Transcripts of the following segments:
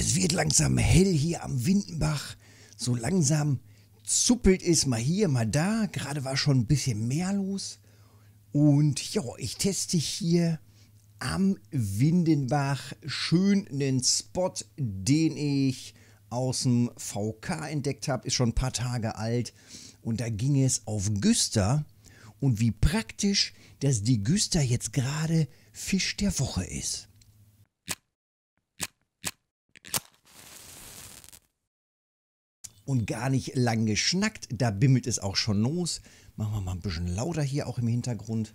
Es wird langsam hell hier am Windenbach. So langsam zuppelt es mal hier, mal da. Gerade war schon ein bisschen mehr los. Und ja, ich teste hier am Windenbach schön einen Spot, den ich aus dem VK entdeckt habe. Ist schon ein paar Tage alt. Und da ging es auf Güster. Und wie praktisch, dass die Güster jetzt gerade Fisch der Woche ist. und gar nicht lang geschnackt. Da bimmelt es auch schon los. Machen wir mal ein bisschen lauter hier auch im Hintergrund.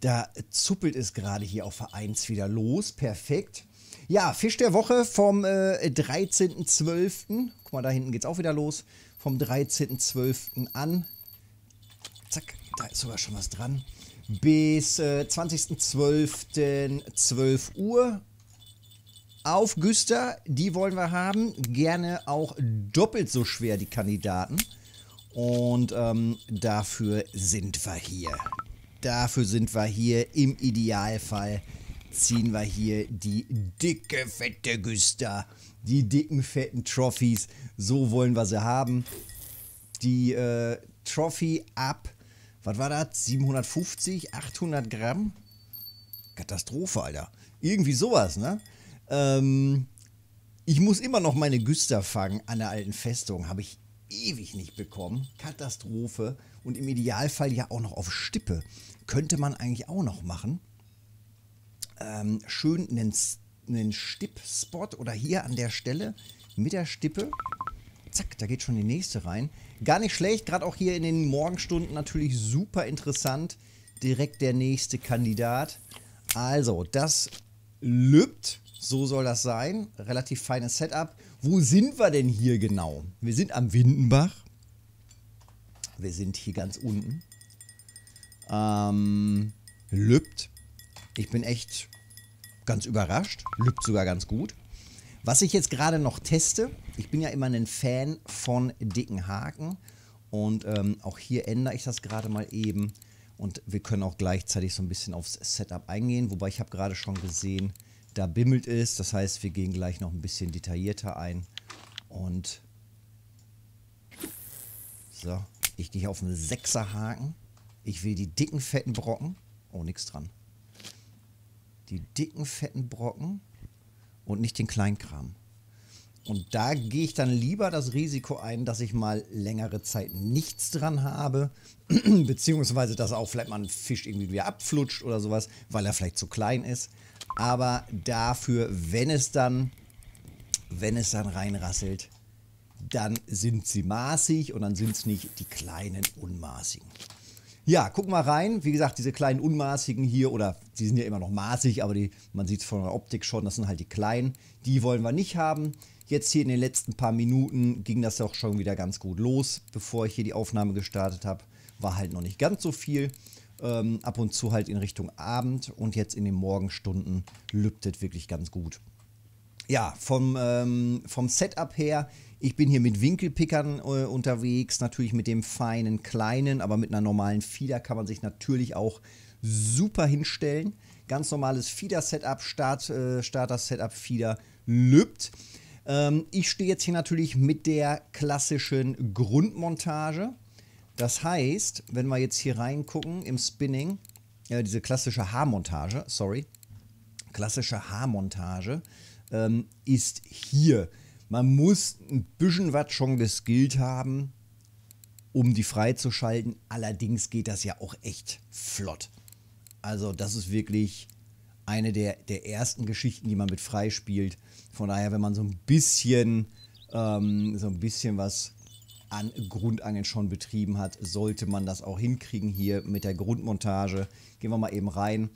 Da zuppelt es gerade hier auf Vereins wieder los. Perfekt. Ja, Fisch der Woche vom äh, 13.12. Guck mal, da hinten geht es auch wieder los. Vom 13.12. an. Zack, da ist sogar schon was dran. Bis äh, 20.12. 12 Uhr auf Güster. Die wollen wir haben. Gerne auch doppelt so schwer, die Kandidaten. Und ähm, dafür sind wir hier. Dafür sind wir hier. Im Idealfall ziehen wir hier die dicke, fette Güster. Die dicken, fetten Trophies. So wollen wir sie haben. Die äh, Trophy ab, was war das? 750, 800 Gramm? Katastrophe, Alter. Irgendwie sowas, ne? Ähm, ich muss immer noch meine Güster fangen an der alten Festung. Habe ich ewig nicht bekommen. Katastrophe. Und im Idealfall ja auch noch auf Stippe. Könnte man eigentlich auch noch machen. Ähm, schön einen, einen stipp oder hier an der Stelle mit der Stippe. Zack, da geht schon die nächste rein. Gar nicht schlecht, gerade auch hier in den Morgenstunden natürlich super interessant. Direkt der nächste Kandidat. Also, das lübt. So soll das sein. Relativ feines Setup. Wo sind wir denn hier genau? Wir sind am Windenbach. Wir sind hier ganz unten. Ähm, Lübt. Ich bin echt ganz überrascht. Lübt sogar ganz gut. Was ich jetzt gerade noch teste, ich bin ja immer ein Fan von dicken Haken. Und ähm, auch hier ändere ich das gerade mal eben. Und wir können auch gleichzeitig so ein bisschen aufs Setup eingehen. Wobei ich habe gerade schon gesehen, da bimmelt es. Das heißt, wir gehen gleich noch ein bisschen detaillierter ein. Und so, ich gehe auf einen Sechserhaken. Ich will die dicken, fetten Brocken. Oh, nichts dran. Die dicken, fetten Brocken und nicht den Kleinkram. Und da gehe ich dann lieber das Risiko ein, dass ich mal längere Zeit nichts dran habe, beziehungsweise dass auch vielleicht mal ein Fisch irgendwie wieder abflutscht oder sowas, weil er vielleicht zu klein ist. Aber dafür, wenn es dann, wenn es dann reinrasselt, dann sind sie maßig und dann sind es nicht die kleinen Unmaßigen. Ja, guck mal rein. Wie gesagt, diese kleinen Unmaßigen hier, oder sie sind ja immer noch maßig, aber die, man sieht es von der Optik schon, das sind halt die kleinen. Die wollen wir nicht haben. Jetzt hier in den letzten paar Minuten ging das auch schon wieder ganz gut los, bevor ich hier die Aufnahme gestartet habe. War halt noch nicht ganz so viel. Ähm, ab und zu halt in Richtung Abend und jetzt in den Morgenstunden lübdet wirklich ganz gut. Ja, vom, ähm, vom Setup her, ich bin hier mit Winkelpickern äh, unterwegs, natürlich mit dem feinen kleinen, aber mit einer normalen Fieder kann man sich natürlich auch super hinstellen. Ganz normales Fieder-Setup, Start, äh, Starter-Setup, Fieder, lübt. Ähm, ich stehe jetzt hier natürlich mit der klassischen Grundmontage das heißt, wenn wir jetzt hier reingucken im Spinning, ja, diese klassische Haarmontage, sorry, klassische Haarmontage ähm, ist hier. Man muss ein bisschen was schon geskillt haben, um die freizuschalten. Allerdings geht das ja auch echt flott. Also das ist wirklich eine der, der ersten Geschichten, die man mit freispielt. Von daher, wenn man so ein bisschen, ähm, so ein bisschen was an Grundangeln schon betrieben hat, sollte man das auch hinkriegen hier mit der Grundmontage. Gehen wir mal eben rein.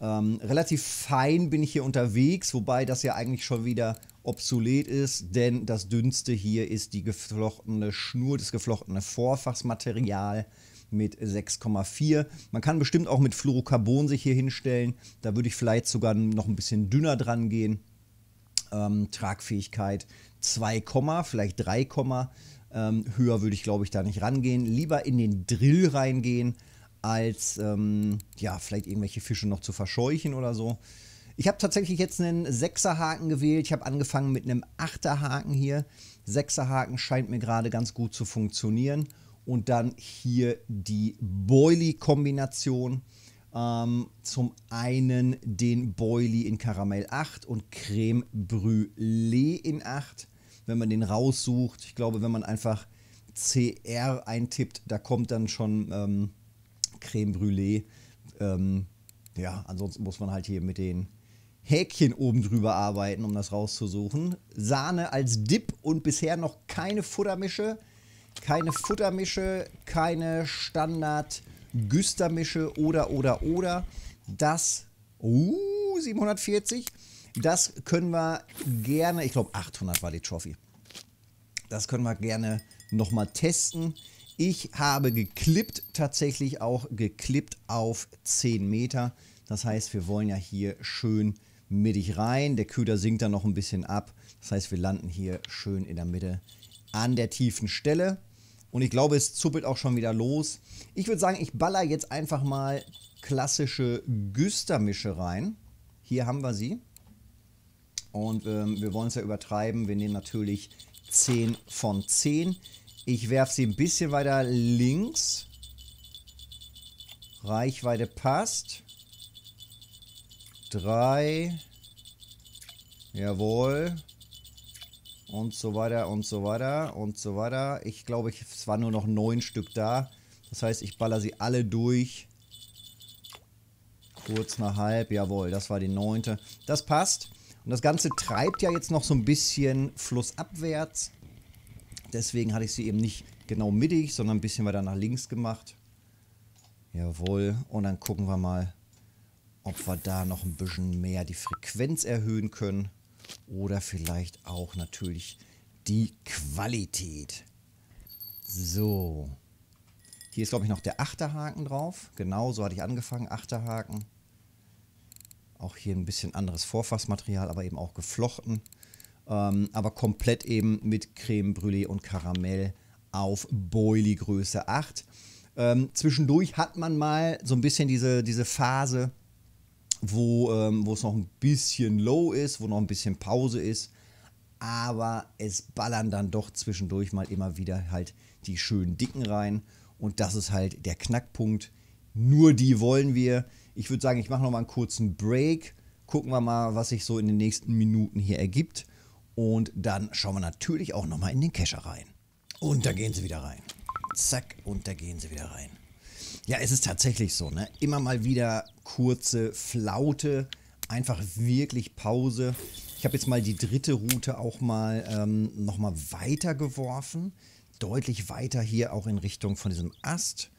Ähm, relativ fein bin ich hier unterwegs, wobei das ja eigentlich schon wieder obsolet ist, denn das dünnste hier ist die geflochtene Schnur, das geflochtene Vorfachsmaterial mit 6,4. Man kann bestimmt auch mit Fluorocarbon sich hier hinstellen. Da würde ich vielleicht sogar noch ein bisschen dünner dran gehen. Ähm, Tragfähigkeit 2, vielleicht 3, ähm, höher würde ich, glaube ich, da nicht rangehen. Lieber in den Drill reingehen, als ähm, ja, vielleicht irgendwelche Fische noch zu verscheuchen oder so. Ich habe tatsächlich jetzt einen 6 Haken gewählt. Ich habe angefangen mit einem 8 Haken hier. 6 Haken scheint mir gerade ganz gut zu funktionieren. Und dann hier die Boilie-Kombination. Ähm, zum einen den Boilie in Karamell 8 und Creme Brûlée in 8 wenn man den raussucht. Ich glaube, wenn man einfach CR eintippt, da kommt dann schon ähm, Creme Brûlée. Ähm, ja, ansonsten muss man halt hier mit den Häkchen oben drüber arbeiten, um das rauszusuchen. Sahne als Dip und bisher noch keine Futtermische. Keine Futtermische, keine Standard Güstermische oder oder oder. Das, uh, 740. Das können wir gerne, ich glaube 800 war die Trophy. Das können wir gerne nochmal testen. Ich habe geklippt, tatsächlich auch geklippt auf 10 Meter. Das heißt, wir wollen ja hier schön mittig rein. Der Köder sinkt dann noch ein bisschen ab. Das heißt, wir landen hier schön in der Mitte an der tiefen Stelle. Und ich glaube, es zuppelt auch schon wieder los. Ich würde sagen, ich baller jetzt einfach mal klassische Güstermische rein. Hier haben wir sie. Und ähm, wir wollen es ja übertreiben. Wir nehmen natürlich 10 von 10. Ich werfe sie ein bisschen weiter links. Reichweite passt. 3. Jawohl. Und so weiter und so weiter und so weiter. Ich glaube, ich, es waren nur noch 9 Stück da. Das heißt, ich baller sie alle durch. Kurz nach halb. Jawohl, das war die neunte. Das passt. Und das Ganze treibt ja jetzt noch so ein bisschen flussabwärts. Deswegen hatte ich sie eben nicht genau mittig, sondern ein bisschen weiter nach links gemacht. Jawohl. Und dann gucken wir mal, ob wir da noch ein bisschen mehr die Frequenz erhöhen können. Oder vielleicht auch natürlich die Qualität. So. Hier ist, glaube ich, noch der Achterhaken drauf. Genau, so hatte ich angefangen. Achterhaken. Auch hier ein bisschen anderes Vorfassmaterial, aber eben auch geflochten. Ähm, aber komplett eben mit Creme Brûlée und Karamell auf Boilie Größe 8. Ähm, zwischendurch hat man mal so ein bisschen diese, diese Phase, wo ähm, es noch ein bisschen low ist, wo noch ein bisschen Pause ist. Aber es ballern dann doch zwischendurch mal immer wieder halt die schönen Dicken rein. Und das ist halt der Knackpunkt. Nur die wollen wir. Ich würde sagen, ich mache nochmal einen kurzen Break. Gucken wir mal, was sich so in den nächsten Minuten hier ergibt. Und dann schauen wir natürlich auch nochmal in den Kescher rein. Und da gehen sie wieder rein. Zack, und da gehen sie wieder rein. Ja, es ist tatsächlich so, ne? Immer mal wieder kurze Flaute, einfach wirklich Pause. Ich habe jetzt mal die dritte Route auch mal ähm, nochmal weiter geworfen. Deutlich weiter hier auch in Richtung von diesem Ast.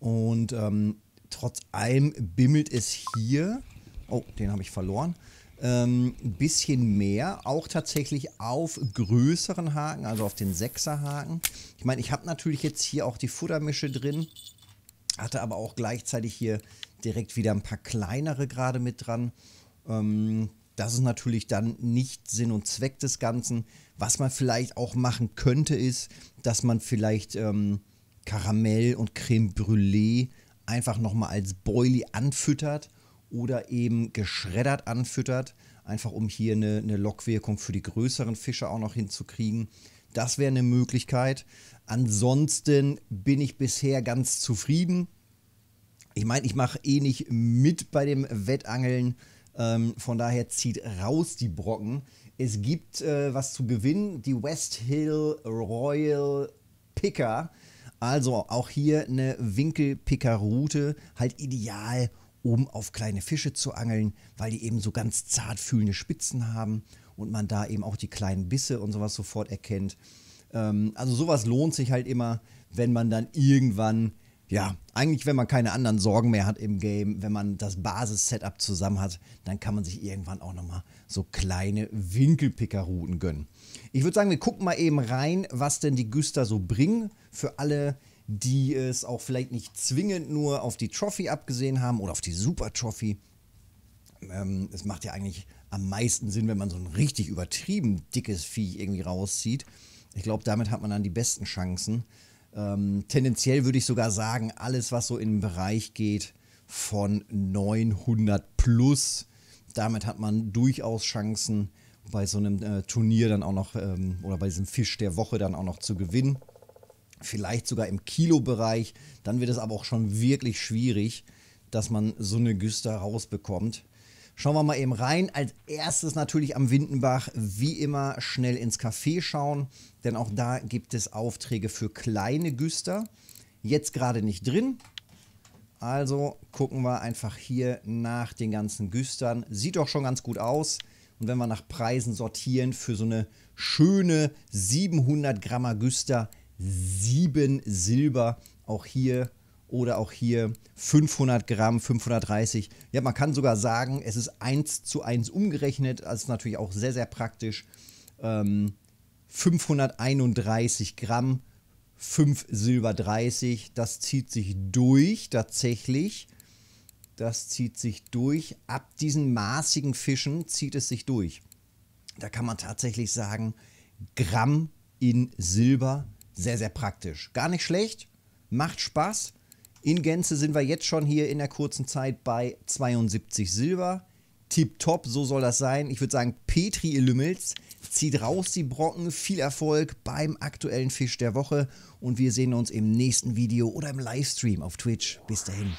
Und ähm, Trotz allem bimmelt es hier. Oh, den habe ich verloren. Ähm, ein bisschen mehr, auch tatsächlich auf größeren Haken, also auf den 6er Haken. Ich meine, ich habe natürlich jetzt hier auch die Futtermische drin, hatte aber auch gleichzeitig hier direkt wieder ein paar kleinere gerade mit dran. Ähm, das ist natürlich dann nicht Sinn und Zweck des Ganzen. Was man vielleicht auch machen könnte, ist, dass man vielleicht ähm, Karamell und Creme Brûlée einfach nochmal als Boilie anfüttert oder eben geschreddert anfüttert, einfach um hier eine, eine Lockwirkung für die größeren Fische auch noch hinzukriegen. Das wäre eine Möglichkeit. Ansonsten bin ich bisher ganz zufrieden. Ich meine, ich mache eh nicht mit bei dem Wettangeln. Ähm, von daher zieht raus die Brocken. Es gibt äh, was zu gewinnen. Die West Hill Royal Picker also auch hier eine Winkelpickerroute, halt ideal, um auf kleine Fische zu angeln, weil die eben so ganz zart fühlende Spitzen haben und man da eben auch die kleinen Bisse und sowas sofort erkennt. Ähm, also sowas lohnt sich halt immer, wenn man dann irgendwann ja, eigentlich, wenn man keine anderen Sorgen mehr hat im Game, wenn man das Basis-Setup zusammen hat, dann kann man sich irgendwann auch nochmal so kleine Winkelpicker-Routen gönnen. Ich würde sagen, wir gucken mal eben rein, was denn die Güster so bringen für alle, die es auch vielleicht nicht zwingend nur auf die Trophy abgesehen haben oder auf die Super Trophy. Ähm, es macht ja eigentlich am meisten Sinn, wenn man so ein richtig übertrieben dickes Viech irgendwie rauszieht. Ich glaube, damit hat man dann die besten Chancen, ähm, tendenziell würde ich sogar sagen, alles, was so in den Bereich geht von 900 plus, damit hat man durchaus Chancen, bei so einem äh, Turnier dann auch noch ähm, oder bei diesem Fisch der Woche dann auch noch zu gewinnen. Vielleicht sogar im Kilo-Bereich. Dann wird es aber auch schon wirklich schwierig, dass man so eine Güster rausbekommt. Schauen wir mal eben rein. Als erstes natürlich am Windenbach wie immer schnell ins Café schauen, denn auch da gibt es Aufträge für kleine Güster. Jetzt gerade nicht drin. Also gucken wir einfach hier nach den ganzen Güstern. Sieht doch schon ganz gut aus. Und wenn wir nach Preisen sortieren für so eine schöne 700 Grammer Güster, 7 Silber. Auch hier oder auch hier 500 Gramm, 530. Ja, man kann sogar sagen, es ist 1 zu 1 umgerechnet. Das ist natürlich auch sehr, sehr praktisch. Ähm, 531 Gramm, 5 Silber 30. Das zieht sich durch tatsächlich. Das zieht sich durch. Ab diesen maßigen Fischen zieht es sich durch. Da kann man tatsächlich sagen, Gramm in Silber, sehr, sehr praktisch. Gar nicht schlecht, macht Spaß in Gänze sind wir jetzt schon hier in der kurzen Zeit bei 72 Silber. Tipptopp, so soll das sein. Ich würde sagen, Petri Lümmels zieht raus die Brocken. Viel Erfolg beim aktuellen Fisch der Woche und wir sehen uns im nächsten Video oder im Livestream auf Twitch. Bis dahin.